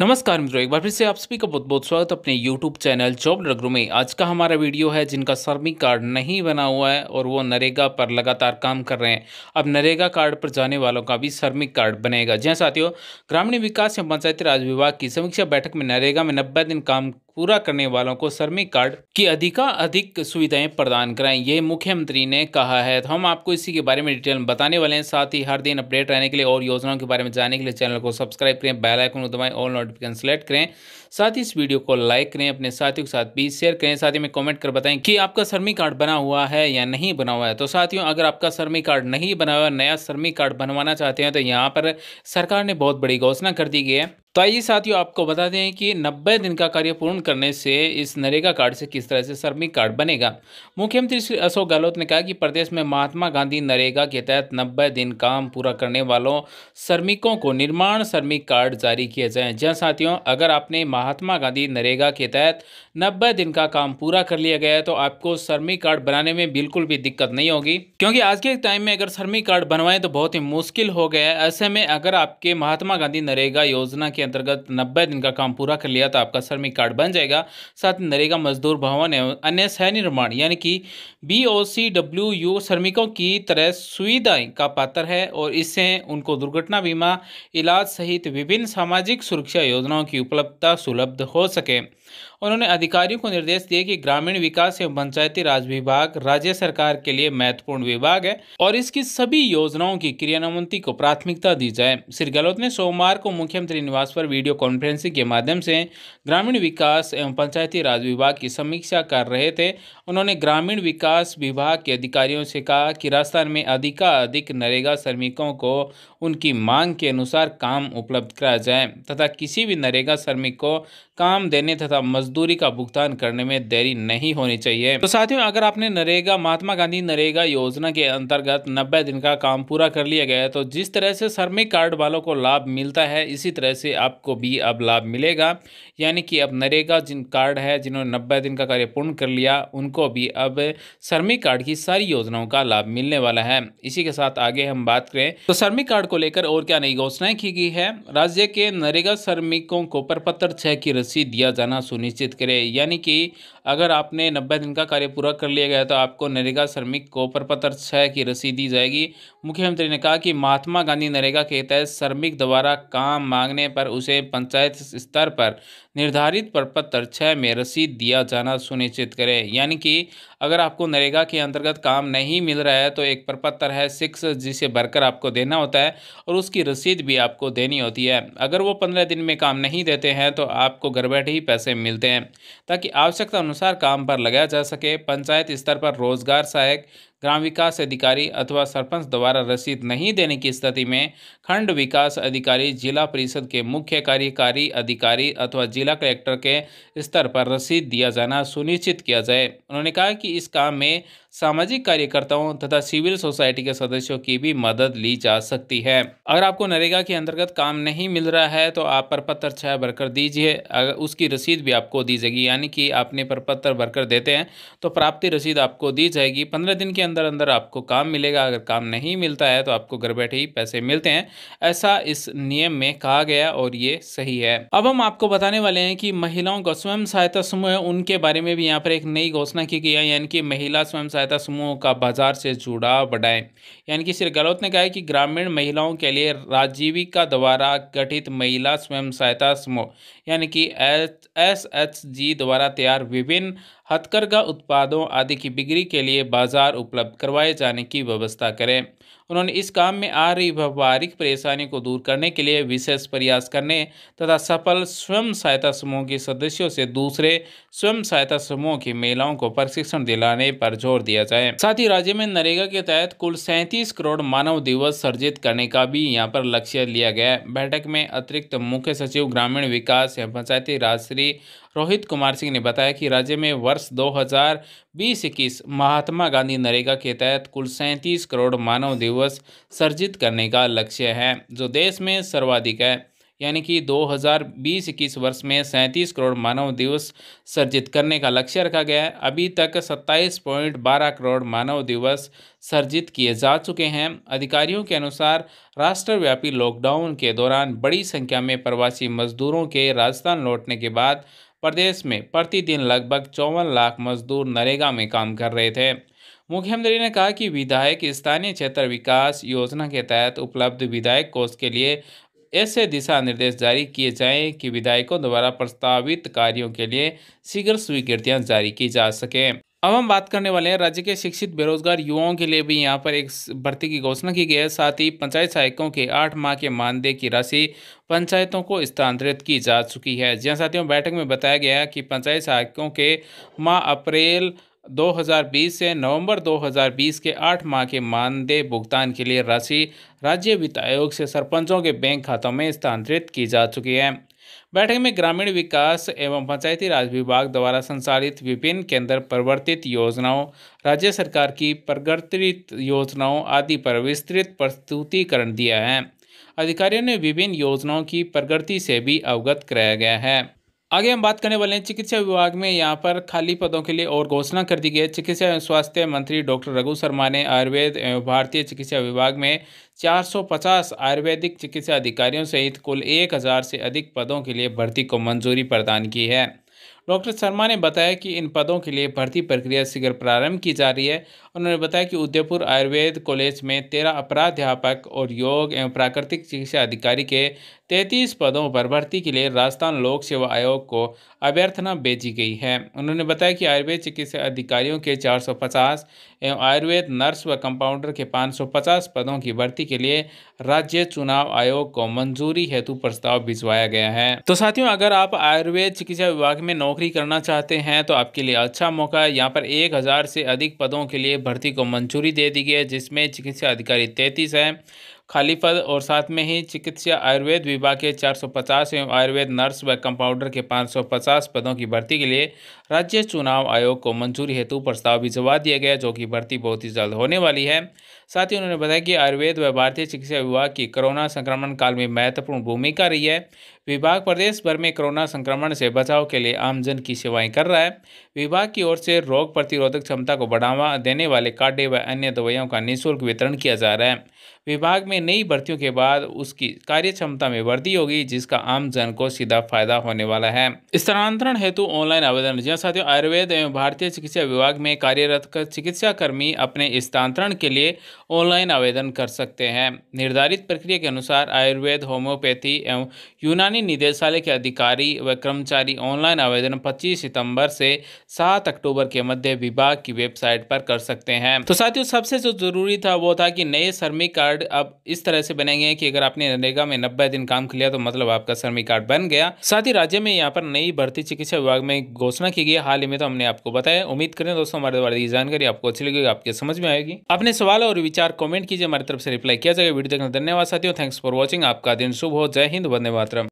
नमस्कार मित्रों एक बार फिर से आप सभी का बहुत बहुत स्वागत अपने YouTube चैनल जॉब रग्रो में आज का हमारा वीडियो है जिनका श्रमिक कार्ड नहीं बना हुआ है और वो नरेगा पर लगातार काम कर रहे हैं अब नरेगा कार्ड पर जाने वालों का भी श्रमिक कार्ड बनेगा जी हाँ साथियों ग्रामीण विकास एवं पंचायती राज विभाग की समीक्षा बैठक में नरेगा में नब्बे दिन काम पूरा करने वालों को श्रमिक कार्ड की अधिका अधिक सुविधाएं प्रदान कराएं ये मुख्यमंत्री ने कहा है तो हम आपको इसी के बारे में डिटेल में बताने वाले हैं साथ ही हर दिन अपडेट रहने के लिए और योजनाओं के बारे में जानने के लिए चैनल को सब्सक्राइब करें बेल आइकन को दबाएं और नोटिफिकेशन सेलेक्ट करें साथ ही इस वीडियो को लाइक करें अपने साथियों के साथ भी शेयर करें साथ ही में कॉमेंट कर बताएं कि आपका श्रमिक कार्ड बना हुआ है या नहीं बना हुआ है तो साथियों अगर आपका श्रमिक कार्ड नहीं बना हुआ नया श्रमिक कार्ड बनवाना चाहते हैं तो यहाँ पर सरकार ने बहुत बड़ी घोषणा कर दी गई है तो आइए साथियों आपको बता दें कि 90 दिन का कार्य पूर्ण करने से इस नरेगा कार्ड से किस तरह से श्रमिक कार्ड बनेगा मुख्यमंत्री श्री अशोक गहलोत ने कहा कि प्रदेश में महात्मा गांधी नरेगा के तहत 90 दिन काम पूरा करने वालों श्रमिकों को निर्माण श्रमिक कार्ड जारी किए जाए जहाँ साथियों अगर आपने महात्मा गांधी नरेगा के तहत नब्बे दिन का काम पूरा कर लिया गया है तो आपको श्रमिक कार्ड बनाने में बिल्कुल भी दिक्कत नहीं होगी क्योंकि आज के टाइम में अगर श्रमिक कार्ड बनवाएं तो बहुत ही मुश्किल हो गया है ऐसे में अगर आपके महात्मा गांधी नरेगा योजना के अंतर्गत नब्बे दिन का काम पूरा कर लिया तो आपका श्रमिक कार्ड बन जाएगा साथ ही नरेगा मजदूर भवन एवं अन्य सह निर्माण यानी कि B O C W U श्रमिकों की तरह सुविधाएं का पात्र है और इससे उनको दुर्घटना बीमा इलाज सहित विभिन्न सामाजिक सुरक्षा योजनाओं की उपलब्धता सुलभ हो सके उन्होंने अधिकारियों को निर्देश दिए कि ग्रामीण विकास एवं पंचायती राज विभाग राज्य सरकार के लिए महत्वपूर्ण विभाग है और इसकी सभी योजनाओं की क्रियान्वयन को प्राथमिकता दी जाए श्री गहलोत ने सोमवार को मुख्यमंत्री निवास पर वीडियो कॉन्फ्रेंसिंग के माध्यम से ग्रामीण विकास एवं पंचायती राज विभाग की समीक्षा कर रहे थे उन्होंने ग्रामीण विकास विभाग के अधिकारियों से कहा कि राजस्थान में अधिकाधिक नरेगा श्रमिकों को उनकी मांग के अनुसार काम उपलब्ध कराया जाए तथा किसी भी नरेगा श्रमिक को काम देने तथा मजदूरी का भुगतान करने में देरी नहीं होनी चाहिए तो साथियों अगर आपने नरेगा महात्मा गांधी नरेगा योजना के अंतर्गत नब्बे दिन का काम पूरा कर लिया गया तो जिस तरह से श्रमिक कार्ड वालों को लाभ मिलता है इसी तरह से आपको भी अब लाभ मिलेगा यानी कि अब नरेगा जिन कार्ड है जिन्होंने नब्बे दिन का कार्य पूर्ण कर लिया उनको भी अब श्रमिक कार्ड की सारी योजनाओं का लाभ मिलने वाला है इसी के साथ आगे हम बात करें तो श्रमिक कार्ड को लेकर और क्या नई घोषणाएं की गई है राज्य के नरेगा श्रमिकों को प्रपत्र छह की रसीद दिया जाना सुनिश्चित करें यानी कि अगर आपने नब्बे दिन का कार्य पूरा कर लिया गया तो आपको नरेगा श्रमिक को प्रपत्र छः की रसीद दी जाएगी मुख्यमंत्री ने कहा कि महात्मा गांधी नरेगा के तहत श्रमिक द्वारा काम मांगने पर उसे पंचायत स्तर पर निर्धारित प्रपत्र छः में रसीद दिया जाना सुनिश्चित करें यानी कि अगर आपको नरेगा के अंतर्गत काम नहीं मिल रहा है तो एक प्रपत्र है सिक्स जिसे भरकर आपको देना होता है और उसकी रसीद भी आपको देनी होती है अगर वो पंद्रह दिन में काम नहीं देते हैं तो आपको घर बैठे ही पैसे मिलते हैं ताकि आवश्यकता अनुसार काम पर लगाया जा सके पंचायत स्तर पर रोजगार सहायक ग्राम विकास अधिकारी अथवा सरपंच द्वारा रसीद नहीं देने की स्थिति में खंड विकास अधिकारी जिला परिषद के मुख्य कार्यकारी अधिकारी अथवा जिला कलेक्टर के स्तर पर रसीद दिया जाना सुनिश्चित किया जाए उन्होंने कहा कि इस काम में सामाजिक कार्यकर्ताओं तथा सिविल सोसाइटी के सदस्यों की भी मदद ली जा सकती है अगर आपको नरेगा के अंतर्गत काम नहीं मिल रहा है तो आप प्रपत्र छः भरकर दीजिए अगर उसकी रसीद भी आपको दी जाएगी यानी कि आपने प्रपत्र भरकर देते हैं तो प्राप्ति रसीद आपको दी जाएगी पंद्रह दिन के अंदर अंदर आपको काम मिलेगा अगर काम नहीं मिलता है तो आपको घर बैठे ही पैसे मिलते हैं ऐसा इस नियम में कहा गया और ये सही है अब हम आपको बताने वाले हैं कि महिलाओं का स्वयं सहायता समूह उनके बारे में भी यहाँ पर एक नई घोषणा की गई है यानी कि महिला स्वयं सहायता सहायता समूहों का बाजार से जुड़ाव बढ़ाएं यानी कि श्री गहलोत ने कहा है कि ग्रामीण महिलाओं के लिए राजीविका द्वारा गठित महिला स्वयं सहायता समूह यानी कि एस एस जी द्वारा तैयार विभिन्न हथकरघा उत्पादों आदि की बिक्री के लिए बाजार उपलब्ध करवाए जाने की व्यवस्था करें उन्होंने इस काम में आ रही व्यापारिक परेशानी को दूर करने के लिए विशेष प्रयास करने तथा सफल स्वयं सहायता समूह के सदस्यों से दूसरे स्वयं सहायता समूह की महिलाओं को प्रशिक्षण दिलाने पर जोर दिया जाए साथ ही राज्य में नरेगा के तहत कुल सैंतीस करोड़ मानव दिवस सर्जित करने का भी यहाँ पर लक्ष्य लिया गया बैठक में अतिरिक्त मुख्य सचिव ग्रामीण विकास एवं पंचायती राज श्री रोहित कुमार सिंह ने बताया कि राज्य में वर्ष 2020-21 महात्मा गांधी नरेगा के तहत कुल सैंतीस करोड़ मानव दिवस सर्जित करने का लक्ष्य है जो देश में सर्वाधिक है यानी कि 2020-21 वर्ष में सैंतीस करोड़ मानव दिवस सर्जित करने का लक्ष्य रखा गया है अभी तक 27.12 करोड़ मानव दिवस सर्जित किए जा चुके हैं अधिकारियों के अनुसार राष्ट्रव्यापी लॉकडाउन के दौरान बड़ी संख्या में प्रवासी मजदूरों के राजस्थान लौटने के बाद प्रदेश में प्रतिदिन लगभग चौवन लाख मजदूर नरेगा में काम कर रहे थे मुख्यमंत्री ने कहा कि विधायक स्थानीय क्षेत्र विकास योजना के तहत उपलब्ध विधायक कोष के लिए ऐसे दिशा निर्देश जारी किए जाएं कि विधायकों द्वारा प्रस्तावित कार्यों के लिए शीघ्र स्वीकृतियां जारी की जा सकें अब हम बात करने वाले हैं राज्य के शिक्षित बेरोजगार युवाओं के लिए भी यहाँ पर एक भर्ती की घोषणा की गई है साथ ही पंचायत सहायकों के आठ माह के मानदेय की राशि पंचायतों को स्थानांतरित की जा चुकी है जहाँ साथियों बैठक में बताया गया कि पंचायत सहायकों के माह अप्रैल 2020 से नवंबर 2020 के आठ माह के मानदेय भुगतान के लिए राशि राज्य वित्त आयोग से सरपंचों के बैंक खातों में स्थानांतरित की जा चुकी है बैठक में ग्रामीण विकास एवं पंचायती राज विभाग द्वारा संचालित विभिन्न केंद्र प्रवर्तित योजनाओं राज्य सरकार की प्रगतित योजनाओं आदि पर विस्तृत प्रस्तुतिकरण दिया है अधिकारियों ने विभिन्न योजनाओं की प्रगति से भी अवगत कराया गया है आगे हम बात करने वाले हैं चिकित्सा विभाग में यहाँ पर खाली पदों के लिए और घोषणा कर दी गई है चिकित्सा एवं स्वास्थ्य मंत्री डॉक्टर रघु शर्मा ने आयुर्वेद एवं भारतीय चिकित्सा विभाग में 450 आयुर्वेदिक चिकित्सा अधिकारियों सहित कुल 1000 से अधिक पदों के लिए भर्ती को मंजूरी प्रदान की है डॉक्टर शर्मा ने बताया कि इन पदों के लिए भर्ती प्रक्रिया शीघ्र प्रारंभ की जा रही है उन्होंने बताया कि उदयपुर आयुर्वेद कॉलेज में तेरह अपराध्यापक और योग एवं प्राकृतिक चिकित्सा अधिकारी के तैंतीस पदों पर भर्ती के लिए राजस्थान लोक सेवा आयोग को अभ्यर्थना भेजी गई है उन्होंने बताया कि आयुर्वेद चिकित्सा अधिकारियों के चार एवं आयुर्वेद नर्स व कंपाउंडर के पाँच पदों की भर्ती के लिए राज्य चुनाव आयोग को मंजूरी हेतु प्रस्ताव भिजवाया गया है तो साथियों अगर आप आयुर्वेद चिकित्सा विभाग में नौ नौकरी करना चाहते हैं तो आपके लिए अच्छा मौका है यहाँ पर एक हज़ार से अधिक पदों के लिए भर्ती को मंजूरी दे दी गई है जिसमें चिकित्सा अधिकारी तैंतीस हैं खाली पद और साथ में ही चिकित्सा आयुर्वेद विभाग के 450 एवं आयुर्वेद नर्स व कंपाउंडर के 550 पदों की भर्ती के लिए राज्य चुनाव आयोग को मंजूरी हेतु प्रस्ताव भी जवा दिया गया जो कि भर्ती बहुत ही जल्द होने वाली है साथ ही उन्होंने बताया कि आयुर्वेद व भारतीय चिकित्सा विभाग की कोरोना संक्रमण काल में महत्वपूर्ण भूमिका रही है विभाग प्रदेश भर में कोरोना संक्रमण से बचाव के लिए आमजन की सेवाएं कर रहा है विभाग की ओर से रोग प्रतिरोधक क्षमता को बढ़ावा देने वाले काडे व अन्य दवाइयों का निःशुल्क वितरण किया जा रहा है विभाग में नई भर्तियों के बाद उसकी कार्य क्षमता में वृद्धि होगी जिसका आमजन को सीधा फायदा होने वाला है स्थानांतरण हेतु ऑनलाइन आवेदन जहाँ साथियों आयुर्वेद एवं भारतीय चिकित्सा विभाग में कार्यरत कर चिकित्सा कर्मी अपने स्थानांतरण के लिए ऑनलाइन आवेदन कर सकते हैं निर्धारित प्रक्रिया के अनुसार आयुर्वेद होम्योपैथी एवं यूनानी निदेशालय के अधिकारी व कर्मचारी ऑनलाइन आवेदन पच्चीस सितम्बर से सात अक्टूबर के मध्य विभाग की वेबसाइट पर कर सकते हैं तो साथियों सबसे जो जरूरी था वो था कि नए श्रमिक कार्ड कार्ड अब इस तरह से बनेंगे कि अगर आपने नरेगा में 90 दिन काम किया तो मतलब आपका श्रमिक कार्ड बन गया साथ ही राज्य में यहाँ पर नई भर्ती चिकित्सा विभाग में घोषणा की गई हाल ही में तो हमने आपको बताया उम्मीद करें दोस्तों हमारे द्वारा ये जानकारी आपको अच्छी लगेगी आपके समझ में आएगी अपने सवाल और विचार कॉमेंट कीजिए हमारी तरफ से रिप्लाई किया जाएगा वीडियो देखने धन्यवाद साथियों थैंक्स फॉर वॉचिंग आपका दिन शुभ हो जय हिंद वंदे मातरम